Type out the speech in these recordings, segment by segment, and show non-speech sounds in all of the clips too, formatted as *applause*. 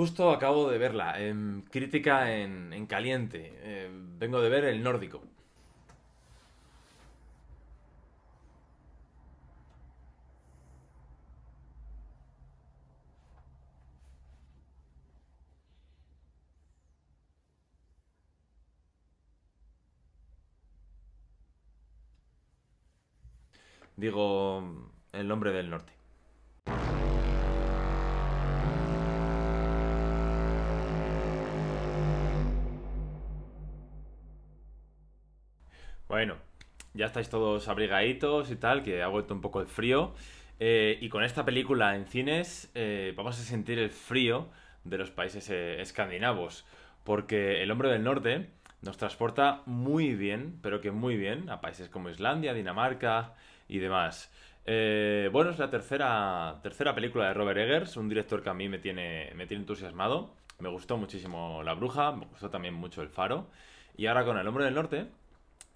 justo acabo de verla, en crítica en, caliente. Eh, vengo de ver el nórdico. Digo el nombre del norte. bueno, ya estáis todos abrigaditos y tal, que ha vuelto un poco el frío. Eh, y con esta película en cines eh, vamos a sentir el frío de los países eh, escandinavos, porque El Hombre del Norte nos transporta muy bien, pero que muy bien, a países como Islandia, Dinamarca y demás. bueno, es la tercera, tercera película de Robert Eggers, un director que a mí me tiene, me tiene entusiasmado. Me gustó muchísimo La Bruja, me gustó también mucho El Faro. Y ahora con El Hombre del Norte,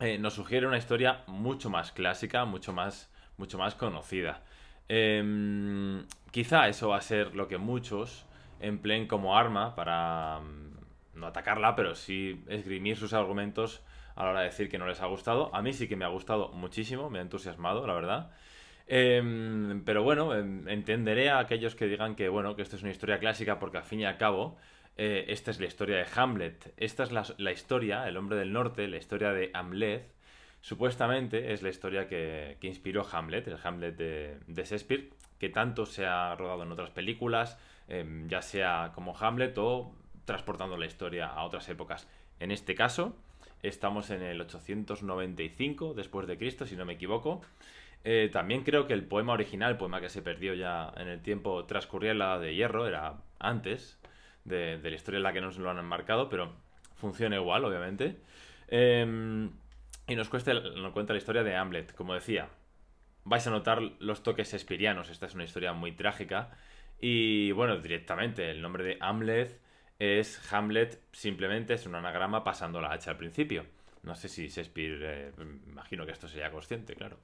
eh, nos sugiere una historia mucho más clásica, mucho más, mucho más conocida. Em, quizá eso va a ser lo que muchos empleen como arma para mm, no atacarla, pero sí esgrimir sus argumentos a la hora de decir que no les ha gustado. A mí sí que me ha gustado muchísimo, me ha entusiasmado, la verdad. Em, pero bueno, em, entenderé a aquellos que digan que bueno, que esto es una historia clásica porque al fin y al cabo eh, esta es la historia de Hamlet. Esta es la, historia, El hombre del norte, la historia de Hamlet. Supuestamente es la historia que, inspiró Hamlet, el Hamlet de, Shakespeare, que tanto se ha rodado en otras películas, em, ya sea como Hamlet o transportando la historia a otras épocas. En este caso, estamos en el 895 después de Cristo, si no me equivoco. Eh, también creo que el poema original, poema que se perdió ya en el tiempo, transcurría la de hierro, era antes, de, la historia en la que nos lo han enmarcado, pero funciona igual, obviamente. Em, y nos, cuesta, nos cuenta la historia de Hamlet, como decía. Vais a notar los toques espirianos, esta es una historia muy trágica. Y bueno, directamente, el nombre de Hamlet es Hamlet, simplemente es un anagrama pasando la H al principio. No sé si Shakespeare, eh, imagino que esto sería consciente, claro.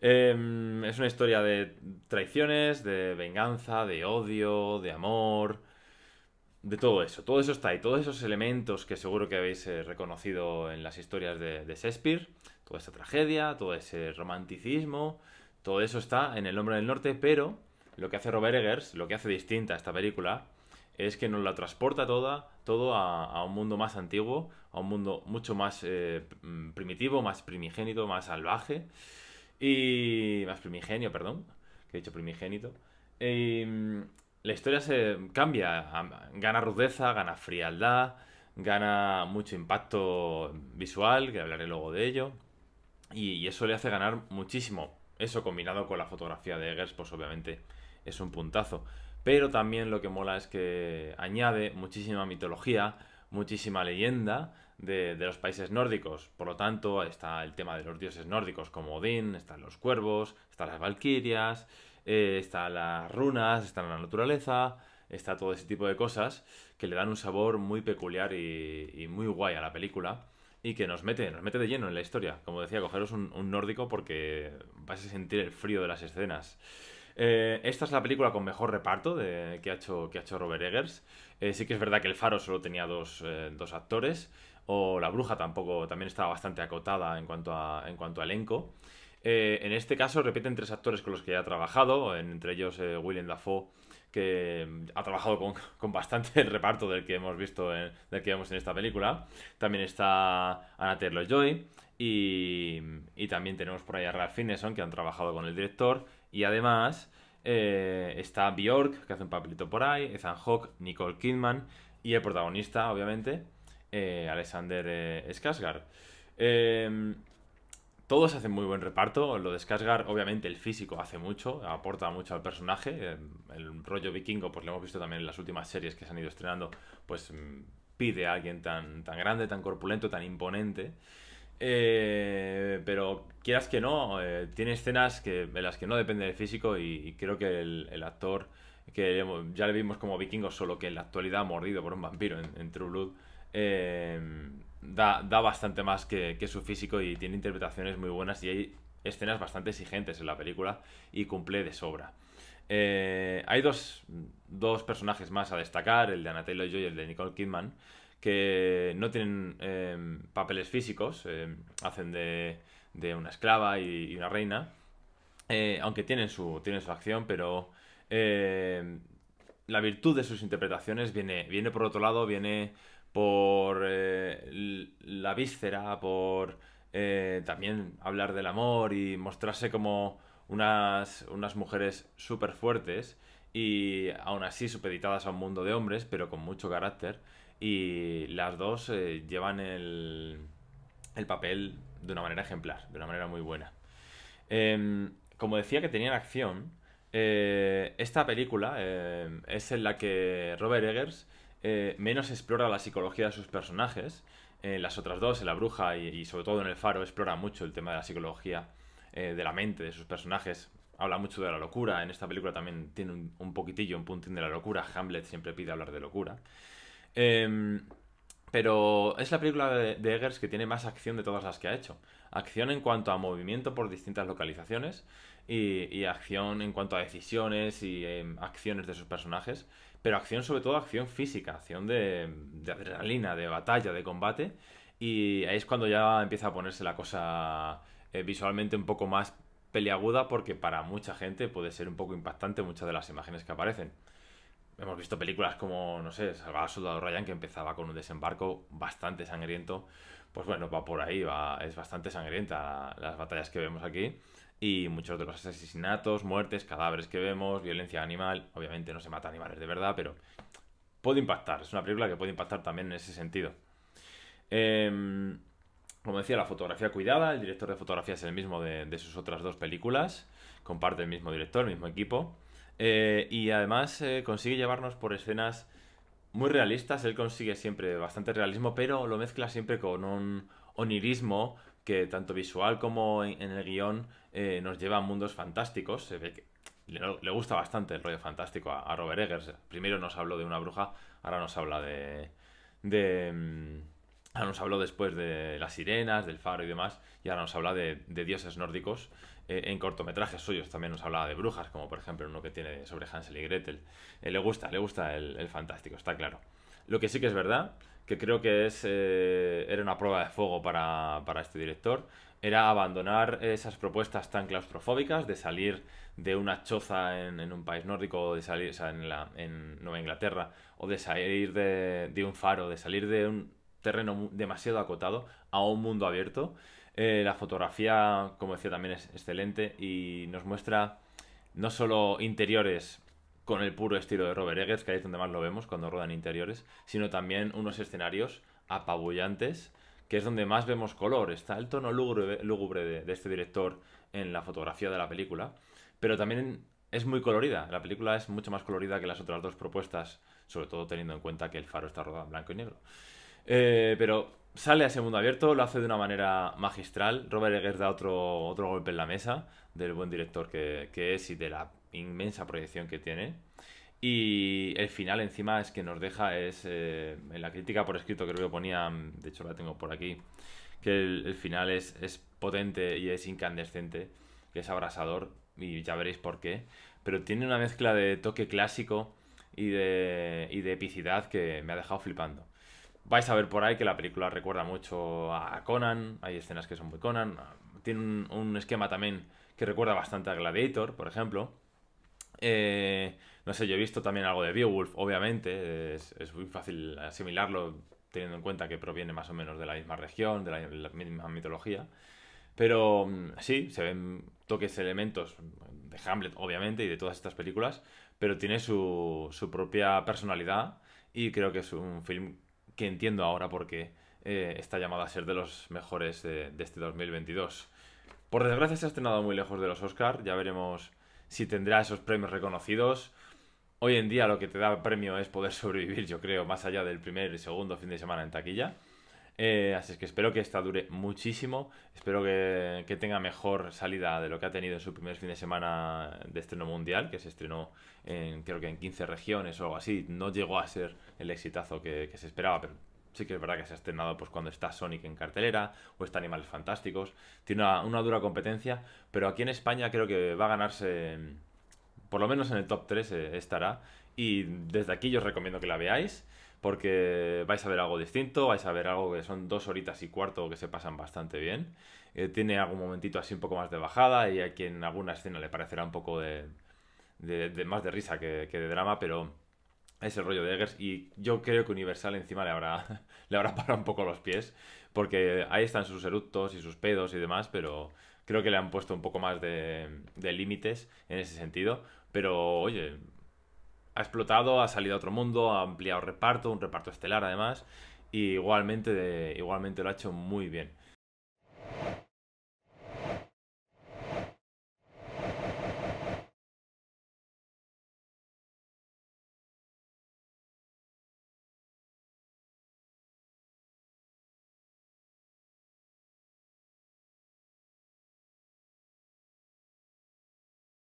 Em, es una historia de traiciones, de venganza, de odio, de amor, de todo eso. Todo eso está ahí, todos esos elementos que seguro que habéis eh, reconocido en las historias de, Shakespeare, toda esa tragedia, todo ese romanticismo, todo eso está en El hombre del norte, pero lo que hace Robert Eggers, lo que hace distinta esta película, es que nos la transporta toda, todo a, un mundo más antiguo, a un mundo mucho más eh, mm, primitivo, más primigénito, más salvaje, y más primigenio, perdón, que he dicho primigénito la historia se cambia, gana rudeza, gana frialdad, gana mucho impacto visual, que hablaré luego de ello, y, eso le hace ganar muchísimo. Eso combinado con la fotografía de Eggers, pues obviamente es un puntazo. Pero también lo que mola es que añade muchísima mitología, muchísima leyenda, de, los países nórdicos. Por lo tanto, está el tema de los dioses nórdicos como Odín, están los cuervos, están las valquirias, eh, están las runas, están la naturaleza, está todo ese tipo de cosas que le dan un sabor muy peculiar y, muy guay a la película y que nos mete, nos mete de lleno en la historia. Como decía, cogeros un, nórdico porque vais a sentir el frío de las escenas. Eh, esta es la película con mejor reparto de, que, ha hecho, Robert Eggers. Eh, sí que es verdad que El Faro solo tenía dos actores, o La Bruja tampoco, también estaba bastante acotada en cuanto a, en cuanto elenco. Eh, en este caso repiten tres actores con los que ya ha trabajado, entre ellos eh, William Dafoe, que ha trabajado *laughs* con, bastante el reparto del que hemos visto, en, que vemos en esta película. También está Anna joy y, también tenemos por ahí a Ralph Finneson, que han trabajado con el director. Y además eh, está Bjork, que hace un papelito por ahí, Ethan Hawke, Nicole Kidman y el protagonista, obviamente, eh, Alexander eh, em, todos hacen muy buen reparto. Lo de Skarsgård, obviamente, el físico hace mucho, aporta mucho al personaje. Em, el rollo vikingo, pues lo hemos visto también en las últimas series que se han ido estrenando, pues mm, pide a alguien tan, grande, tan corpulento, tan imponente. Eh, pero quieras que no, eh, tiene escenas que, en las que no depende del físico y, creo que el, actor, que ya le vimos como vikingo, solo que en la actualidad ha mordido por un vampiro en, en True Blood, Em, da, bastante más que, su físico y tiene interpretaciones muy buenas y hay escenas bastante exigentes en la película y cumple de sobra. Eh, hay dos, dos, personajes más a destacar, el de Anatello Joy y el de Nicole Kidman, que no tienen em, papeles físicos, em, hacen de, una esclava y, una reina, eh, aunque tienen su, tienen su acción, pero la virtud de sus interpretaciones viene, viene por otro lado, viene por eh, la víscera, por eh, también hablar del amor y mostrarse como unas, mujeres súper fuertes y aún así supeditadas a un mundo de hombres, pero con mucho carácter. Y las dos eh, llevan el, el, papel de una manera ejemplar, de una manera muy buena. Em, como decía que tenían acción, esta película em, es en la que Robert Eggers eh, menos explora la psicología de sus personajes. Eh, las otras dos, en La Bruja y, sobre todo en El Faro, explora mucho el tema de la psicología eh, de la mente de sus personajes. Habla mucho de la locura. En esta película también tiene un, poquitillo, un puntín de la locura. Hamlet siempre pide hablar de locura. Em, pero es la película de Eggers que tiene más acción de todas las que ha hecho acción en cuanto a movimiento por distintas localizaciones y, acción en cuanto a decisiones y em, acciones de sus personajes, pero acción sobre todo acción física, acción de, adrenalina, de batalla, de combate y ahí es cuando ya empieza a ponerse la cosa eh, visualmente un poco más peleaguda porque para mucha gente puede ser un poco impactante muchas de las imágenes que aparecen. Hemos visto películas como, no sé, Salvador Soldado Ryan que empezaba con un desembarco bastante sangriento pues bueno, va por ahí, es bastante sangrienta las batallas que vemos aquí y muchos de los asesinatos, muertes, cadáveres que vemos, violencia animal, obviamente no se mata animales de verdad, pero puede impactar, es una película que puede impactar también en ese sentido. Em, como decía, la fotografía cuidada, el director de fotografía es el mismo de, sus otras dos películas, comparte el mismo director, el mismo equipo, eh, y además eh, consigue llevarnos por escenas muy realistas, él consigue siempre bastante realismo, pero lo mezcla siempre con un onirismo que tanto visual como en, el guión eh, nos lleva a mundos fantásticos. Se ve que le, gusta bastante el rollo fantástico a, Robert Eggers. Primero nos habló de una bruja, ahora nos habla de mm, Ahora nos habló después de las sirenas, del faro y demás, y ahora nos habla de, dioses nórdicos. Eh, en cortometrajes suyos también nos hablaba de brujas, como por ejemplo uno que tiene sobre Hansel y Gretel. Eh, le gusta, le gusta el, fantástico, está claro. Lo que sí que es verdad, que creo que es, eh, era una prueba de fuego para, este director, era abandonar esas propuestas tan claustrofóbicas de salir de una choza en, un país nórdico, de salir o sea, en, la, en, Nueva Inglaterra, o de salir de un faro, de salir de un, terreno demasiado acotado a un mundo abierto. Eh, la fotografía, como decía, también es excelente y nos muestra no solo interiores con el puro estilo de Robert Eggers, que ahí es donde más lo vemos cuando rodan interiores, sino también unos escenarios apabullantes, que es donde más vemos color. Está el tono lúgubre, de, de este director en la fotografía de la película, pero también es muy colorida. La película es mucho más colorida que las otras dos propuestas, sobre todo teniendo en cuenta que el faro está rodado en blanco y negro. Eh, pero sale a ese mundo abierto, lo hace de una manera magistral. Robert Eggers da otro, otro golpe en la mesa del buen director que, es y de la inmensa proyección que tiene. Y el final encima es que nos deja, es eh, en la crítica por escrito que lo ponía, de hecho la tengo por aquí, que el, final es, es, potente y es incandescente, que es abrasador y ya veréis por qué, pero tiene una mezcla de toque clásico y de, y de epicidad que me ha dejado flipando vais a ver por ahí que la película recuerda mucho a Conan, hay escenas que son muy Conan, tiene un, esquema también que recuerda bastante a Gladiator, por ejemplo. Eh, no sé, yo he visto también algo de Beowulf, obviamente, es, muy fácil asimilarlo teniendo en cuenta que proviene más o menos de la misma región, de la, misma mitología. Pero mm, sí, se ven toques, elementos de Hamlet, obviamente, y de todas estas películas, pero tiene su, su propia personalidad y creo que es un film que entiendo ahora por qué eh, está llamada a ser de los mejores de, de, este 2022. Por desgracia se ha estrenado muy lejos de los Oscars, ya veremos si tendrá esos premios reconocidos. Hoy en día lo que te da premio es poder *laughs* sobrevivir, yo creo, más allá del primer y segundo fin de semana en taquilla. Eh, así es que espero que esta dure muchísimo. Espero que, tenga mejor salida de lo que ha tenido en su primer fin de semana de estreno mundial, que se estrenó en, creo que en 15 regiones o algo así. No llegó a ser el exitazo que, se esperaba, pero sí que es verdad que se ha estrenado pues, cuando está Sonic en cartelera o está Animales Fantásticos. Tiene una, dura competencia, pero aquí en España creo que va a ganarse, por lo menos en el top 3 eh, estará. Y desde aquí yo os recomiendo que la veáis porque vais a ver algo distinto, vais a ver algo que son dos horitas y cuarto que se pasan bastante bien. Eh, tiene algún momentito así un poco más de bajada y a quien en alguna escena le parecerá un poco de, más de risa que, de drama, pero es el rollo de Eggers y yo creo que Universal encima le habrá, *laughs* le habrá parado un poco los pies, porque ahí están sus eructos y sus pedos y demás, pero creo que le han puesto un poco más de, de límites en ese sentido. Pero oye, ha explotado, ha salido a otro mundo, ha ampliado reparto, un reparto estelar además, y igualmente, igualmente lo ha hecho muy bien.